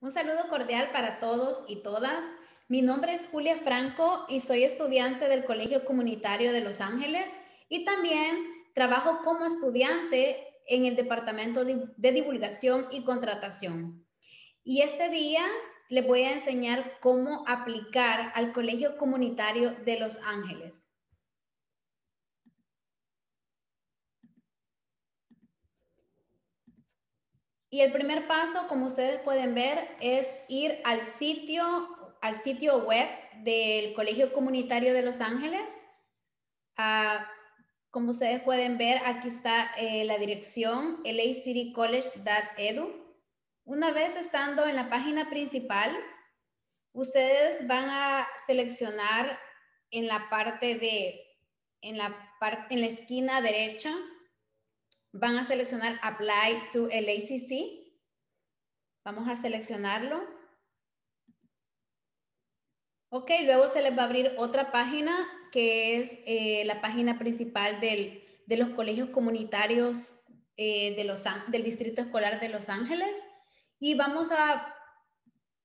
Un saludo cordial para todos y todas. Mi nombre es Julia Franco y soy estudiante del Colegio Comunitario de Los Ángeles y también trabajo como estudiante en el Departamento de Divulgación y Contratación. Y este día les voy a enseñar cómo aplicar al Colegio Comunitario de Los Ángeles. Y el primer paso, como ustedes pueden ver, es ir al sitio, al sitio web del Colegio Comunitario de Los Ángeles. Ah, como ustedes pueden ver, aquí está eh, la dirección lacitycollege.edu. Una vez estando en la página principal, ustedes van a seleccionar en la parte de, en la, parte en la esquina derecha, van a seleccionar Apply to LACC. Vamos a seleccionarlo. Ok, luego se les va a abrir otra página que es eh, la página principal de los colegios comunitarios eh, de los, del Distrito Escolar de Los Ángeles. Y vamos a,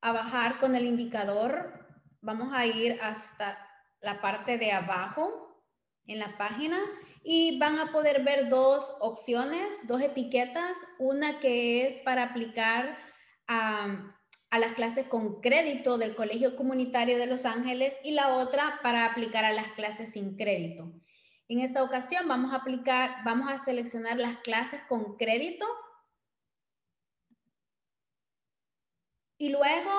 a bajar con el indicador. Vamos a ir hasta la parte de abajo en la página y van a poder ver dos opciones, dos etiquetas, una que es para aplicar a, las clases con crédito del Colegio Comunitario de Los Ángeles y la otra para aplicar a las clases sin crédito. En esta ocasión vamos a aplicar, vamos a seleccionar las clases con crédito. Y luego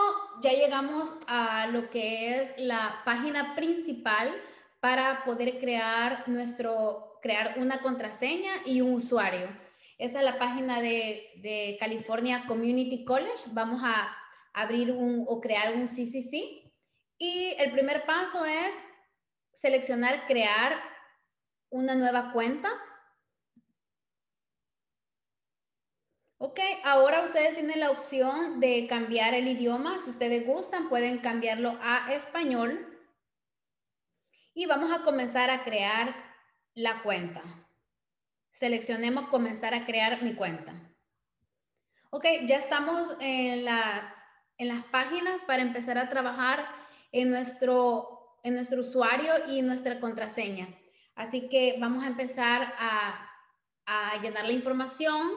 ya llegamos a lo que es la página principal para poder crear nuestro crear una contraseña y un usuario. Esta es la página de, de California Community College. Vamos a abrir un, o crear un CCC. Y el primer paso es seleccionar crear una nueva cuenta. Ok, ahora ustedes tienen la opción de cambiar el idioma. Si ustedes gustan, pueden cambiarlo a español. Y vamos a comenzar a crear la cuenta. Seleccionemos comenzar a crear mi cuenta. Ok, ya estamos en las, en las páginas para empezar a trabajar en nuestro, en nuestro usuario y nuestra contraseña. Así que vamos a empezar a, a llenar la información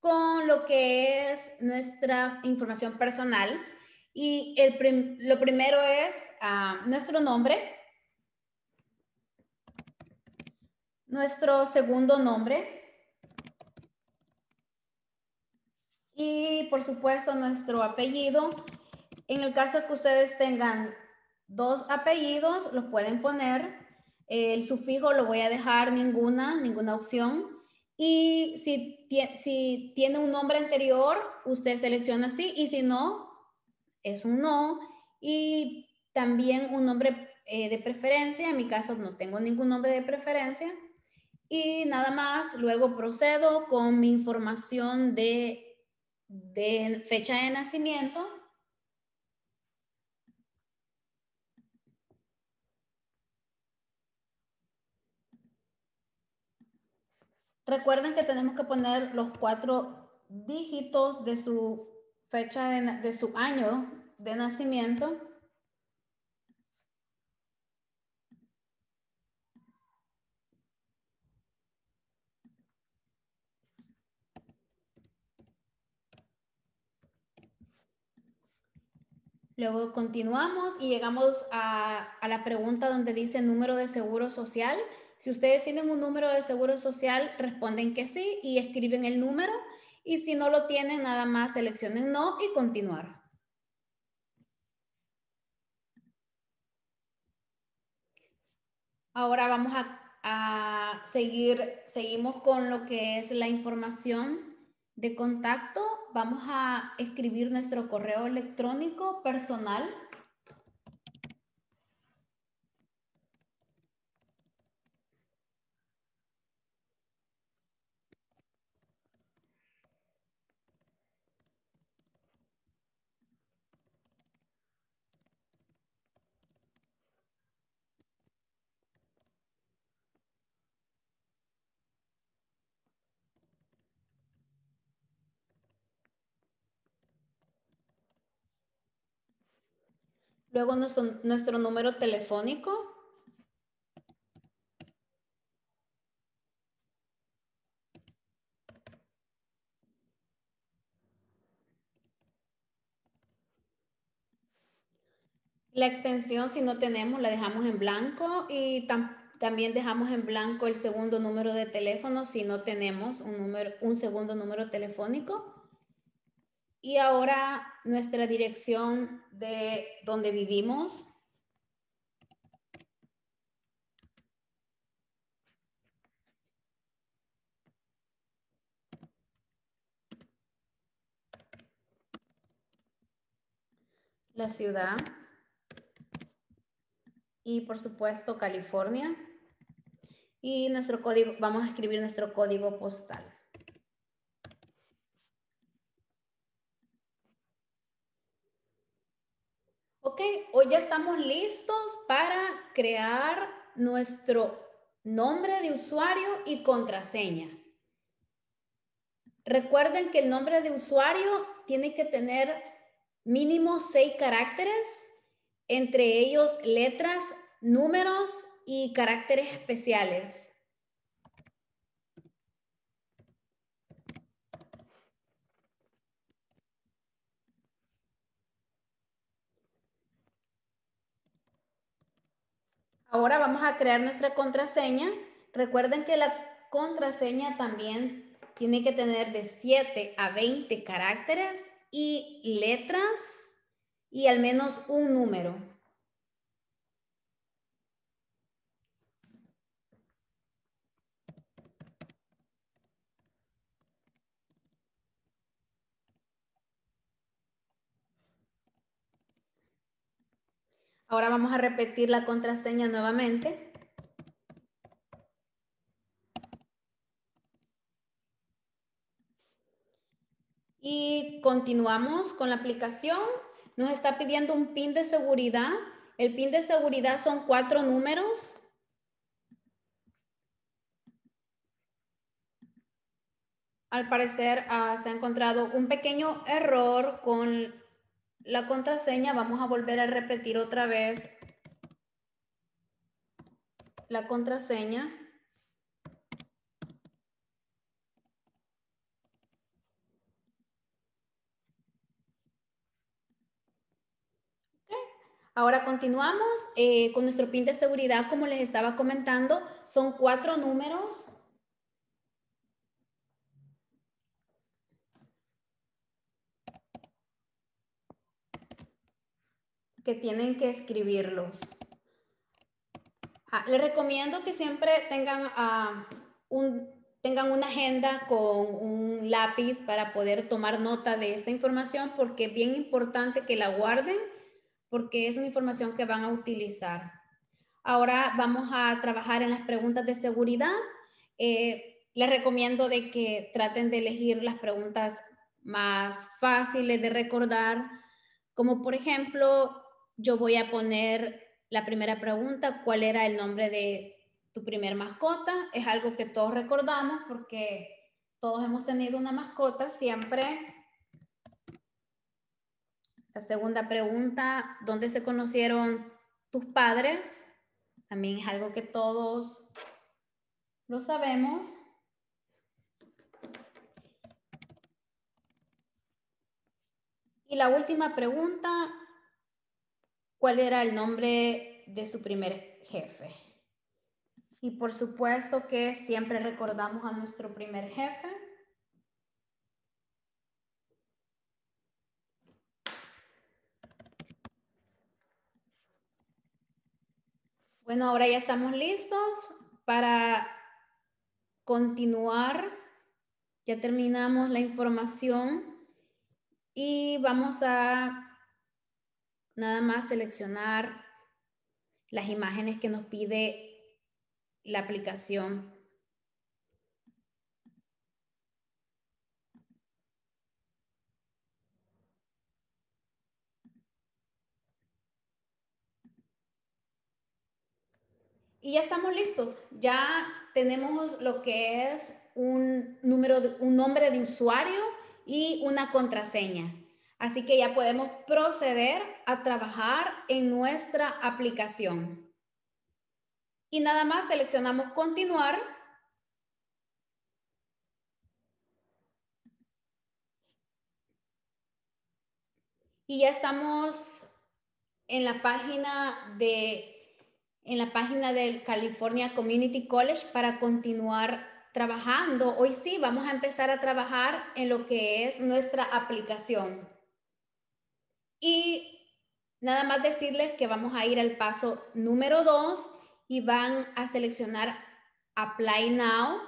con lo que es nuestra información personal. Y el lo primero es ah, nuestro nombre, nuestro segundo nombre. Y por supuesto nuestro apellido. En el caso que ustedes tengan dos apellidos, los pueden poner. El sufijo lo voy a dejar ninguna, ninguna opción. Y si, si tiene un nombre anterior, usted selecciona sí Y si no, es un no. Y también un nombre eh, de preferencia. En mi caso no tengo ningún nombre de preferencia. Y nada más, luego procedo con mi información de, fecha de nacimiento. Recuerden que tenemos que poner los cuatro dígitos de su fecha de su año de nacimiento. Luego continuamos y llegamos a, la pregunta donde dice número de seguro social. Si ustedes tienen un número de seguro social, responden que sí y escriben el número. Y si no lo tienen, nada más seleccionen no y continuar. Ahora vamos a, a seguir, seguimos con lo que es la información de contacto vamos a escribir nuestro correo electrónico personal Luego nuestro, número telefónico. La extensión, si no tenemos, la dejamos en blanco y también dejamos en blanco el segundo número de teléfono si no tenemos un segundo número telefónico. Y ahora nuestra dirección de donde vivimos. La ciudad. Y por supuesto California. Y nuestro código, vamos a escribir nuestro código postal. ya estamos listos para crear nuestro nombre de usuario y contraseña. Recuerden que el nombre de usuario tiene que tener mínimo seis caracteres, entre ellos letras, números y caracteres especiales. Ahora vamos a crear nuestra contraseña. Recuerden que la contraseña también tiene que tener de 7 a 20 caracteres y letras y al menos un número. Ahora vamos a repetir la contraseña nuevamente. Y continuamos con la aplicación. Nos está pidiendo un pin de seguridad. El pin de seguridad son cuatro números. Al parecer ah, se ha encontrado un pequeño error con la contraseña vamos a volver a repetir otra vez la contraseña. Ahora continuamos eh, con nuestro pin de seguridad, como les estaba comentando, son cuatro números que tienen que escribirlos. Ah, les recomiendo que siempre tengan, ah, un, tengan una agenda con un lápiz para poder tomar nota de esta información porque es bien importante que la guarden porque es una información que van a utilizar. Ahora vamos a trabajar en las preguntas de seguridad. Eh, les recomiendo de que traten de elegir las preguntas más fáciles de recordar, como por ejemplo, yo voy a poner la primera pregunta, ¿cuál era el nombre de tu primer mascota? Es algo que todos recordamos porque todos hemos tenido una mascota siempre. La segunda pregunta, ¿dónde se conocieron tus padres? También es algo que todos lo sabemos. Y la última pregunta, cuál era el nombre de su primer jefe. Y por supuesto que siempre recordamos a nuestro primer jefe. Bueno, ahora ya estamos listos para continuar. Ya terminamos la información y vamos a nada más seleccionar las imágenes que nos pide la aplicación. Y ya estamos listos. Ya tenemos lo que es un número, un nombre de usuario y una contraseña. Así que ya podemos proceder a trabajar en nuestra aplicación. Y nada más seleccionamos continuar. Y ya estamos en la página de en la página del California Community College para continuar trabajando. Hoy sí vamos a empezar a trabajar en lo que es nuestra aplicación. Y Nada más decirles que vamos a ir al paso número 2 y van a seleccionar Apply Now,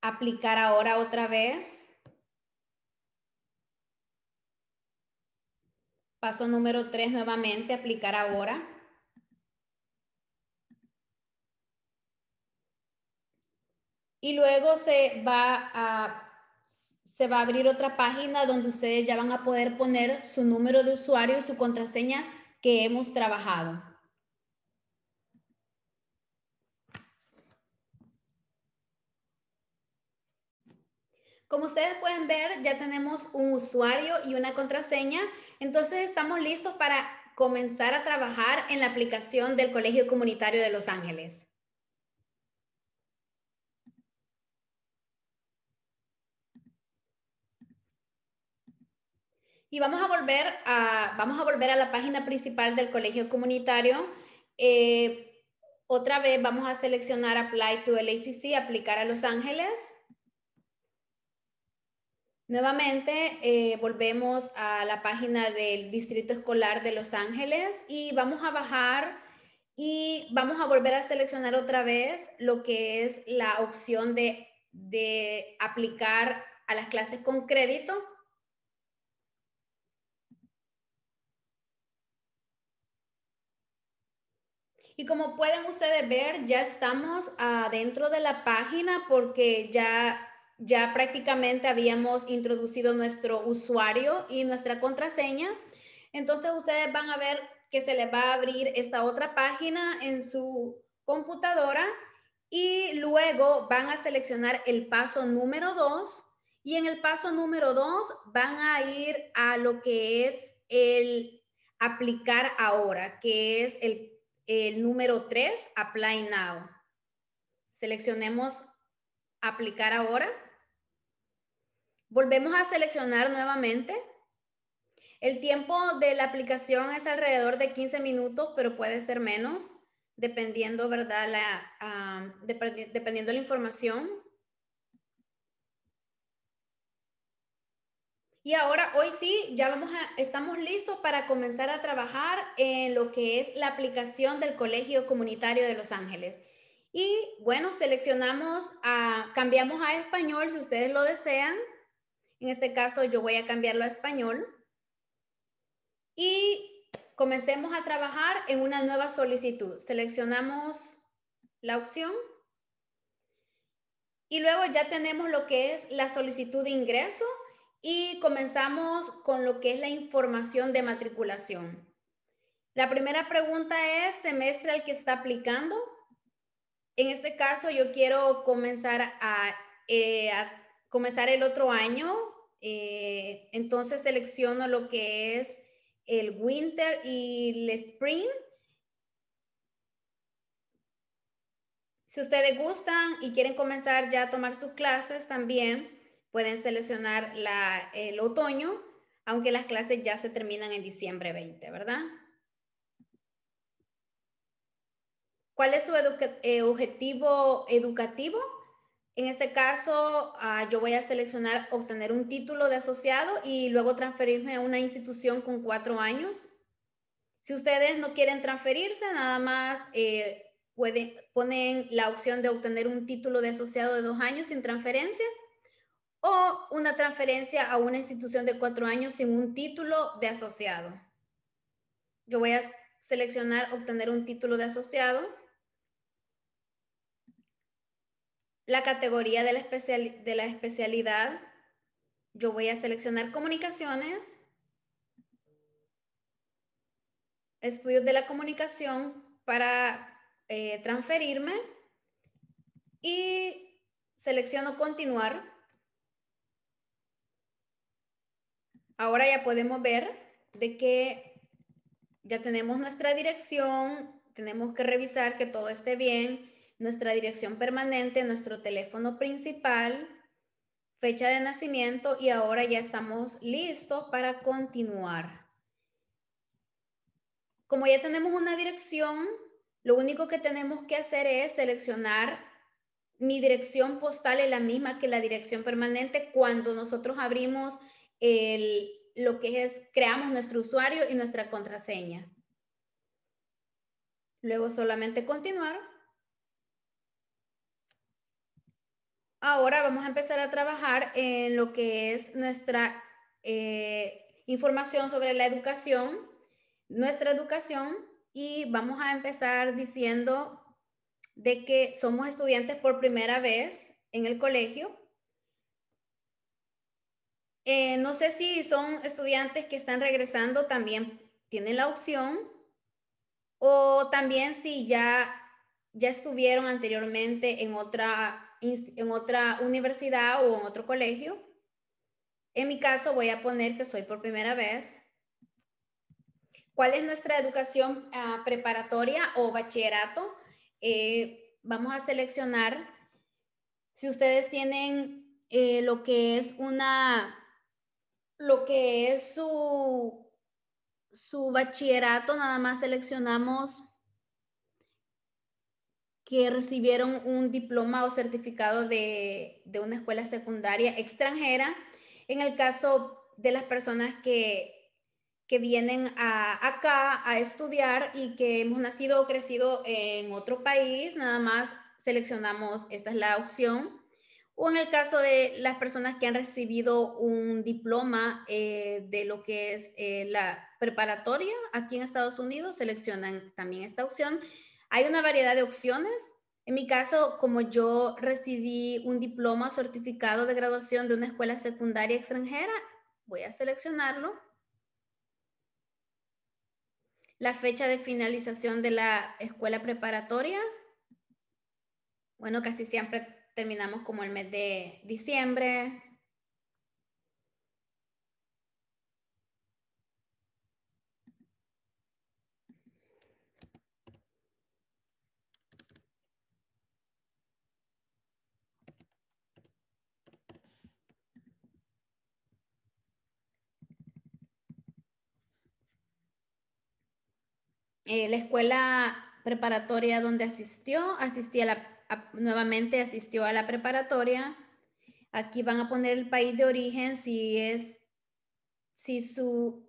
aplicar ahora otra vez. Paso número 3 nuevamente, aplicar ahora. Y luego se va a se va a abrir otra página donde ustedes ya van a poder poner su número de usuario y su contraseña que hemos trabajado. Como ustedes pueden ver, ya tenemos un usuario y una contraseña, entonces estamos listos para comenzar a trabajar en la aplicación del Colegio Comunitario de Los Ángeles. Y vamos a volver a, vamos a, volver a la página principal del colegio comunitario. Eh, otra vez vamos a seleccionar Apply to LACC, aplicar a Los Ángeles. Nuevamente eh, volvemos a la página del Distrito Escolar de Los Ángeles y vamos a bajar y vamos a volver a seleccionar otra vez lo que es la opción de, de aplicar a las clases con crédito Y como pueden ustedes ver, ya estamos adentro de la página porque ya, ya prácticamente habíamos introducido nuestro usuario y nuestra contraseña. Entonces ustedes van a ver que se les va a abrir esta otra página en su computadora y luego van a seleccionar el paso número 2 y en el paso número 2 van a ir a lo que es el aplicar ahora, que es el el número 3, Apply Now. Seleccionemos Aplicar ahora. Volvemos a seleccionar nuevamente. El tiempo de la aplicación es alrededor de 15 minutos, pero puede ser menos, dependiendo, ¿verdad? La, ah, dependiendo la información. Y ahora, hoy sí, ya vamos estamos listos para comenzar a trabajar en lo que es la aplicación del Colegio Comunitario de Los Ángeles. Y bueno, seleccionamos, cambiamos a español si ustedes lo desean. En este caso, yo voy a cambiarlo a español. Y comencemos a trabajar en una nueva solicitud. Seleccionamos la opción. Y luego ya tenemos lo que es la solicitud de ingreso y comenzamos con lo que es la información de matriculación. La primera pregunta es semestre al que está aplicando. En este caso yo quiero comenzar a, eh, comenzar el otro año. Eh, entonces selecciono lo que es el winter y el spring. Si ustedes gustan y quieren comenzar ya a tomar sus clases también, Pueden seleccionar el otoño, aunque las clases ya se terminan en diciembre 20, ¿verdad? ¿Cuál es su eh, objetivo educativo? En este caso, ah, yo voy a seleccionar obtener un título de asociado y luego transferirme a una institución con cuatro años. Si ustedes no quieren transferirse, nada más eh, pueden, ponen la opción de obtener un título de asociado de dos años sin transferencia o una transferencia a una institución de cuatro años sin un título de asociado. Yo voy a seleccionar obtener un título de asociado. La categoría de la, especialidad. Yo voy a seleccionar comunicaciones. Estudios de la comunicación para eh, transferirme. Y selecciono continuar. ahora ya podemos ver de que ya tenemos nuestra dirección, tenemos que revisar que todo esté bien, nuestra dirección permanente, nuestro teléfono principal, fecha de nacimiento y ahora ya estamos listos para continuar. Como ya tenemos una dirección, lo único que tenemos que hacer es seleccionar mi dirección postal es la misma que la dirección permanente cuando nosotros abrimos lo que es, creamos nuestro usuario y nuestra contraseña. Luego solamente continuar. Ahora vamos a empezar a trabajar en lo que es nuestra eh, información sobre la educación, nuestra educación, y vamos a empezar diciendo de que somos estudiantes por primera vez en el colegio eh, no sé si son estudiantes que están regresando también, tienen la opción. O también si ya, ya estuvieron anteriormente en otra, en otra universidad o en otro colegio. En mi caso voy a poner que soy por primera vez. ¿Cuál es nuestra educación ah, preparatoria o bachillerato? Eh, vamos a seleccionar si ustedes tienen eh, lo que es una lo que es su, bachillerato, nada más seleccionamos que recibieron un diploma o certificado de, una escuela secundaria extranjera. En el caso de las personas que, vienen acá a estudiar y que hemos nacido o crecido en otro país, nada más seleccionamos, esta es la opción o en el caso de las personas que han recibido un diploma eh, de lo que es eh, la preparatoria aquí en Estados Unidos, seleccionan también esta opción. Hay una variedad de opciones. En mi caso, como yo recibí un diploma certificado de graduación de una escuela secundaria extranjera, voy a seleccionarlo. La fecha de finalización de la escuela preparatoria. Bueno, casi siempre terminamos como el mes de diciembre. Eh, la escuela preparatoria donde asistió, asistí a la nuevamente asistió a la preparatoria. Aquí van a poner el país de origen si es, si su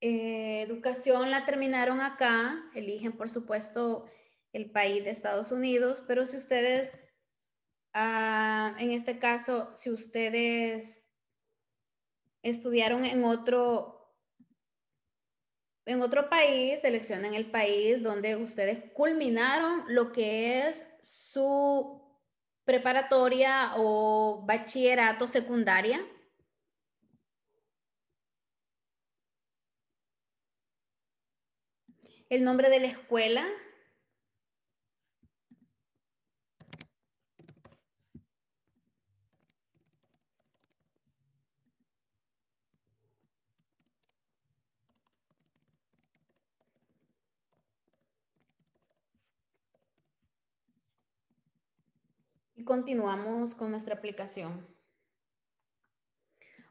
eh, educación la terminaron acá, eligen por supuesto el país de Estados Unidos, pero si ustedes, ah, en este caso, si ustedes estudiaron en otro en otro país, seleccionen el país donde ustedes culminaron lo que es su preparatoria o bachillerato secundaria. El nombre de la escuela. continuamos con nuestra aplicación.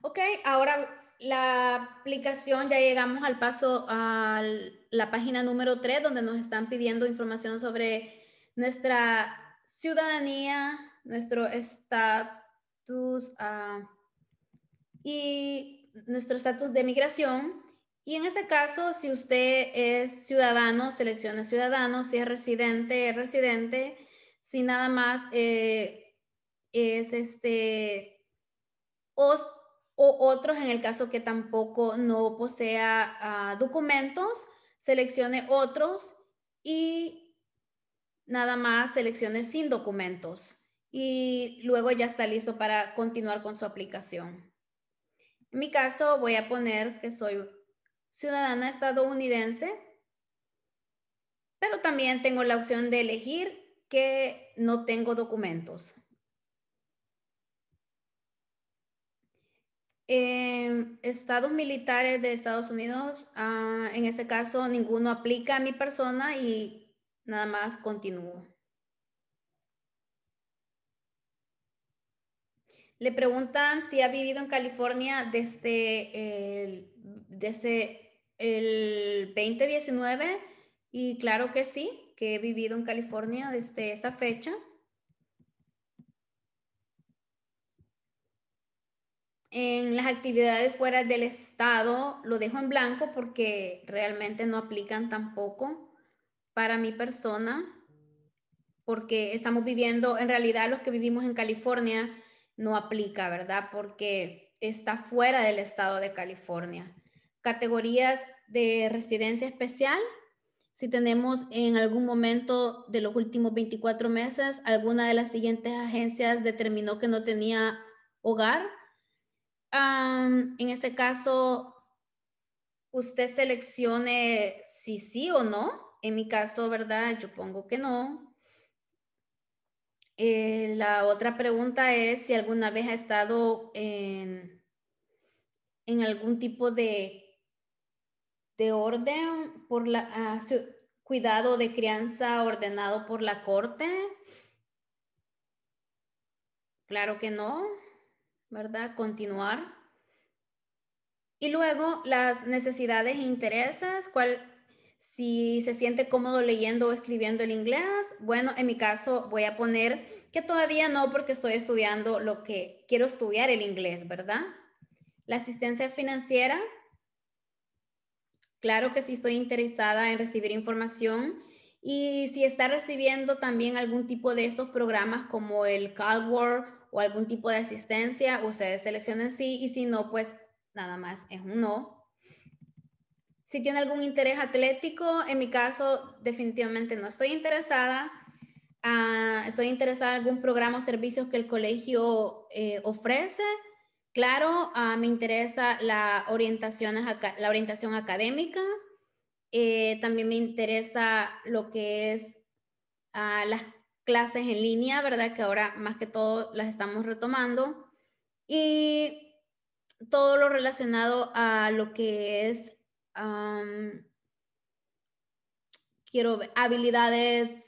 Ok, ahora la aplicación, ya llegamos al paso a la página número 3, donde nos están pidiendo información sobre nuestra ciudadanía, nuestro estatus ah, y nuestro estatus de migración. Y en este caso, si usted es ciudadano, selecciona ciudadano, si es residente, es residente, si nada más eh, es este, o, otros en el caso que tampoco no posea ah, documentos, seleccione otros y nada más seleccione sin documentos y luego ya está listo para continuar con su aplicación. En mi caso voy a poner que soy ciudadana estadounidense, pero también tengo la opción de elegir que no tengo documentos. estados militares de Estados Unidos, ah, en este caso ninguno aplica a mi persona y nada más continúo. Le preguntan si ha vivido en California desde desde el 2019 y claro que sí que he vivido en California desde esa fecha. En las actividades fuera del estado lo dejo en blanco porque realmente no aplican tampoco para mi persona, porque estamos viviendo, en realidad los que vivimos en California no aplica, ¿verdad? Porque está fuera del estado de California. Categorías de residencia especial, si tenemos en algún momento de los últimos 24 meses alguna de las siguientes agencias determinó que no tenía hogar. en este caso, usted seleccione si sí o no. En mi caso, ¿verdad? Yo pongo que no. Eh, la otra pregunta es si alguna vez ha estado en, en algún tipo de de orden por la ah, cuidado de crianza ordenado por la corte? Claro que no, ¿verdad? Continuar. Y luego las necesidades e intereses, cuál si se siente cómodo leyendo o escribiendo el inglés, bueno, en mi caso voy a poner que todavía no porque estoy estudiando lo que quiero estudiar el inglés, ¿verdad? La asistencia financiera, Claro que sí estoy interesada en recibir información y si está recibiendo también algún tipo de estos programas como el War o algún tipo de asistencia, ustedes seleccionen sí y si no, pues nada más es un no. Si tiene algún interés atlético, en mi caso definitivamente no estoy interesada. Ah, estoy interesada en algún programa o servicios que el colegio eh, ofrece Claro, ah, me interesa la orientación, la orientación académica, eh, también me interesa lo que es ah, las clases en línea, ¿verdad? Que ahora más que todo las estamos retomando. Y todo lo relacionado a lo que es, quiero habilidades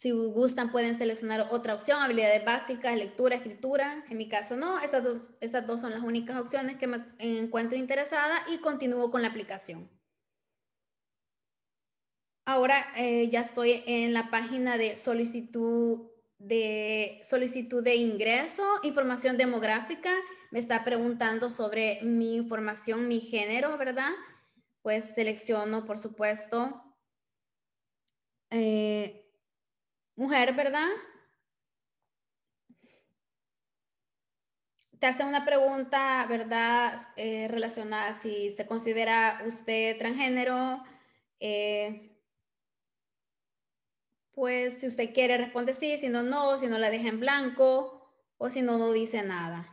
si gustan, pueden seleccionar otra opción, habilidades básicas, lectura, escritura. En mi caso, no. Estas dos, estas dos son las únicas opciones que me encuentro interesada y continúo con la aplicación. Ahora eh, ya estoy en la página de solicitud de solicitud de ingreso, información demográfica, me está preguntando sobre mi información, mi género, ¿verdad? Pues selecciono, por supuesto, eh, mujer, ¿verdad? Te hace una pregunta, ¿verdad? Eh, relacionada si se considera usted transgénero. Eh, pues si usted quiere responde sí, si no, no, si no la deja en blanco o si no, no dice nada.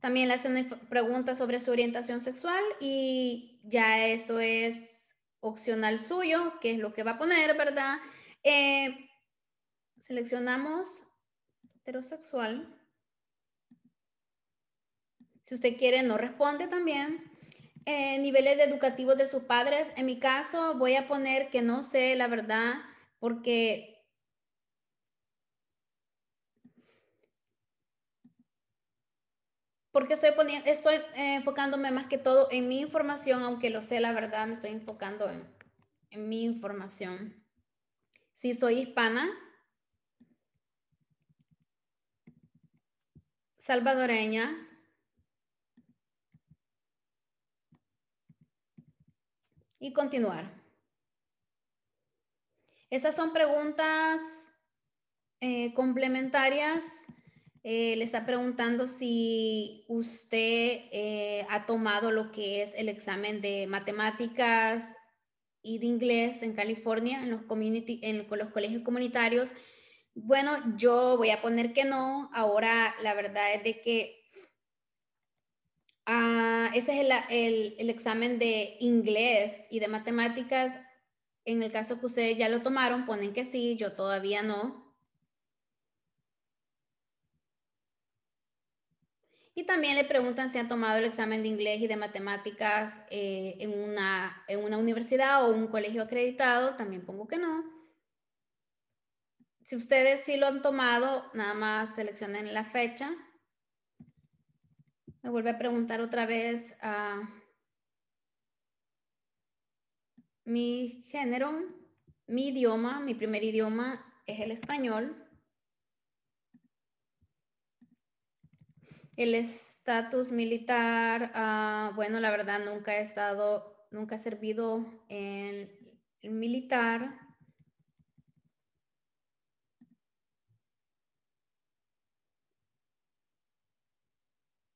También le hacen preguntas sobre su orientación sexual y ya eso es opcional suyo, que es lo que va a poner, ¿verdad? Eh, seleccionamos heterosexual. Si usted quiere, no responde también. Eh, niveles educativos de sus padres. En mi caso, voy a poner que no sé, la verdad, porque porque estoy, poniendo, estoy eh, enfocándome más que todo en mi información, aunque lo sé, la verdad, me estoy enfocando en, mi información. Si soy hispana, salvadoreña, y continuar. Esas son preguntas eh, complementarias eh, le está preguntando si usted eh, ha tomado lo que es el examen de matemáticas y de inglés en California, en los, community, los colegios comunitarios. Bueno, yo voy a poner que no. Ahora, la verdad es de que ah, ese es el examen de inglés y de matemáticas. En el caso que ustedes ya lo tomaron, ponen que sí, yo todavía no. Y también le preguntan si han tomado el examen de inglés y de matemáticas eh, en, una, universidad o un colegio acreditado. También pongo que no. Si ustedes sí lo han tomado, nada más seleccionen la fecha. Me vuelve a preguntar otra vez a ah, mi género, mi idioma, mi primer idioma es el español. El estatus militar, ah, bueno, la verdad nunca he estado, nunca he servido en el militar.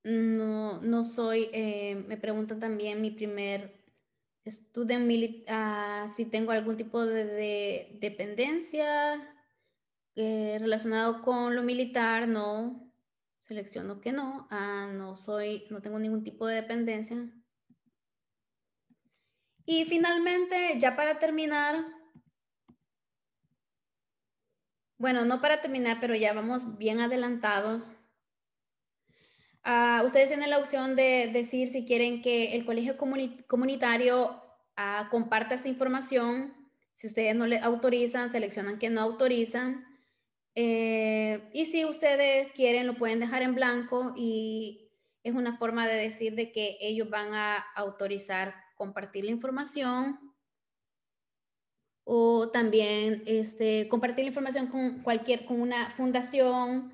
No, no soy, eh, me preguntan también mi primer estudio militar, ah, si tengo algún tipo de, dependencia eh, relacionado con lo militar, no. Selecciono que no, ah, no soy, no tengo ningún tipo de dependencia. Y finalmente, ya para terminar, bueno, no para terminar, pero ya vamos bien adelantados. Ah, ustedes tienen la opción de decir si quieren que el colegio comunitario ah, comparta esta información. Si ustedes no le autorizan, seleccionan que no autorizan. Eh, y si ustedes quieren, lo pueden dejar en blanco y es una forma de decir de que ellos van a autorizar compartir la información o también este, compartir la información con cualquier, con una fundación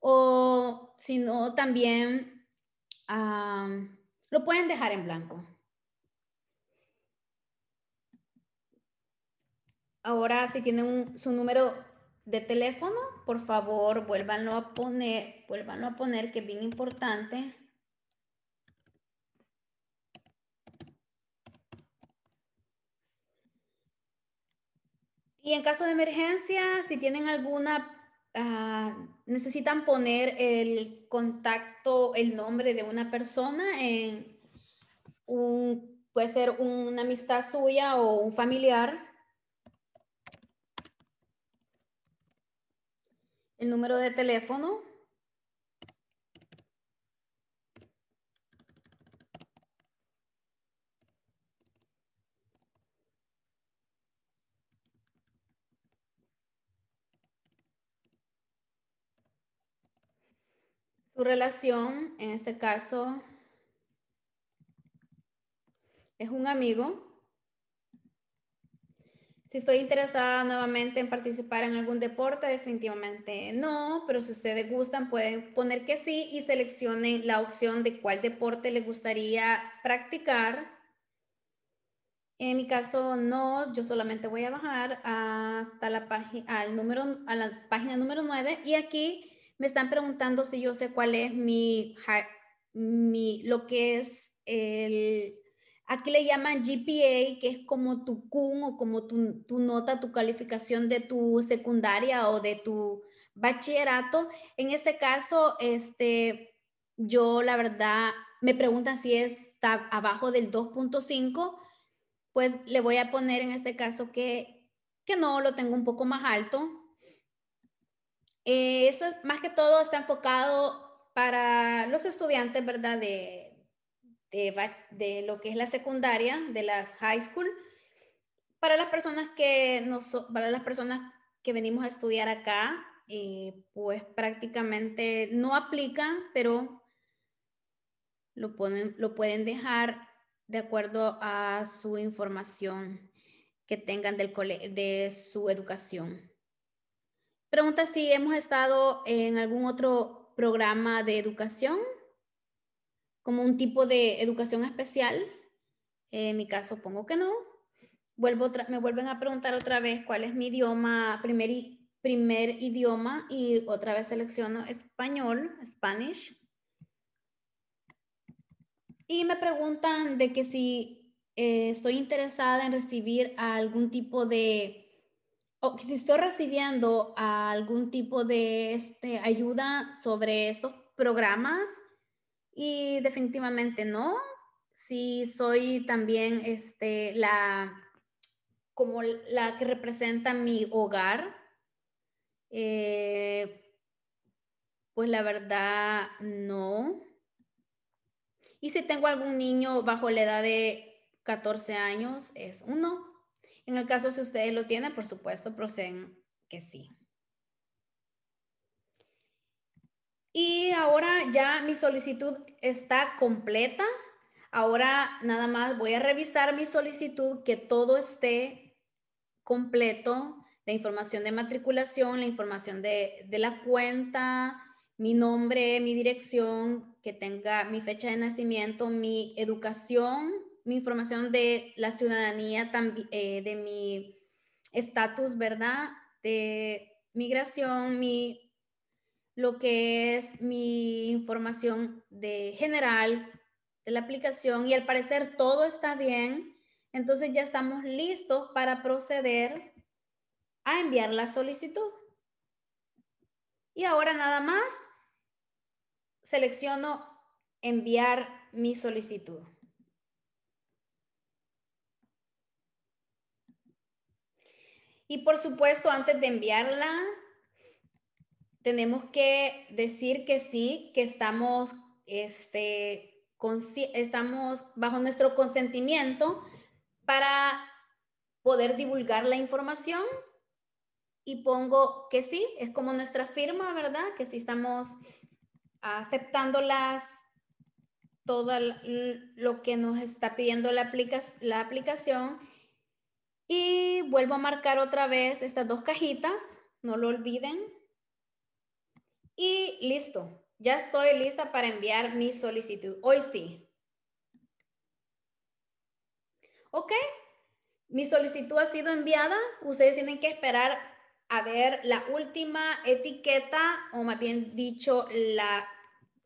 o si no, también lo pueden dejar en blanco. Ahora, si tienen su número de teléfono, por favor, vuélvanlo a poner, vuélvanlo a poner que es bien importante. Y en caso de emergencia, si tienen alguna, ah, necesitan poner el contacto, el nombre de una persona en puede ser una amistad suya o un familiar el número de teléfono. Su relación, en este caso, es un amigo. Si estoy interesada nuevamente en participar en algún deporte, definitivamente no, pero si ustedes gustan pueden poner que sí y seleccionen la opción de cuál deporte les gustaría practicar. En mi caso no, yo solamente voy a bajar hasta la página al número a la página número 9 y aquí me están preguntando si yo sé cuál es mi mi lo que es el Aquí le llaman GPA, que es como tu CUN o como tu, nota, tu calificación de tu secundaria o de tu bachillerato. En este caso, este, yo la verdad me preguntan si está abajo del 2.5, pues le voy a poner en este caso que, que no, lo tengo un poco más alto. Eh, eso más que todo está enfocado para los estudiantes, ¿verdad? De, de, lo que es la secundaria, de las high school, para las personas que, para las personas que venimos a estudiar acá, eh, pues prácticamente no aplica pero lo, pueden dejar de acuerdo a su información que tengan del de su educación. Pregunta si hemos estado en algún otro programa de educación como un tipo de educación especial. Eh, en mi caso, pongo que no. Vuelvo me vuelven a preguntar otra vez cuál es mi idioma, primer, primer idioma, y otra vez selecciono español, Spanish. Y me preguntan de que si eh, estoy interesada en recibir algún tipo de, o si estoy recibiendo algún tipo de este, ayuda sobre estos programas y definitivamente no. Si soy también este, la, como la que representa mi hogar. Eh, pues la verdad, no. Y si tengo algún niño bajo la edad de 14 años, es uno. En el caso, si ustedes lo tienen, por supuesto, proceden que sí. Y ahora ya mi solicitud está completa. Ahora nada más voy a revisar mi solicitud, que todo esté completo, la información de matriculación, la información de, la cuenta, mi nombre, mi dirección, que tenga mi fecha de nacimiento, mi educación, mi información de la ciudadanía, eh, de mi estatus, ¿verdad? De migración, mi lo que es mi información de general de la aplicación y al parecer todo está bien. Entonces ya estamos listos para proceder a enviar la solicitud. Y ahora nada más selecciono enviar mi solicitud. Y por supuesto, antes de enviarla, tenemos que decir que sí, que estamos, este, estamos bajo nuestro consentimiento para poder divulgar la información y pongo que sí, es como nuestra firma, ¿verdad? Que sí estamos aceptando las, todo lo que nos está pidiendo la, la aplicación. Y vuelvo a marcar otra vez estas dos cajitas, no lo olviden, y listo, ya estoy lista para enviar mi solicitud. Hoy sí. Ok, mi solicitud ha sido enviada. Ustedes tienen que esperar a ver la última etiqueta o más bien dicho, la,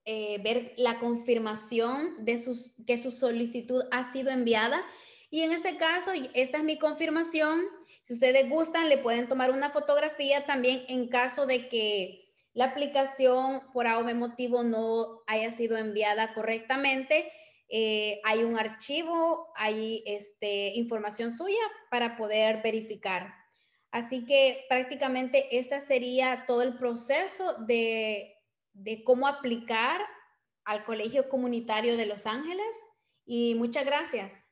eh, ver la confirmación de sus, que su solicitud ha sido enviada. Y en este caso, esta es mi confirmación. Si ustedes gustan, le pueden tomar una fotografía también en caso de que la aplicación por algún motivo no haya sido enviada correctamente, eh, hay un archivo, hay este, información suya para poder verificar. Así que prácticamente este sería todo el proceso de, de cómo aplicar al Colegio Comunitario de Los Ángeles y muchas gracias.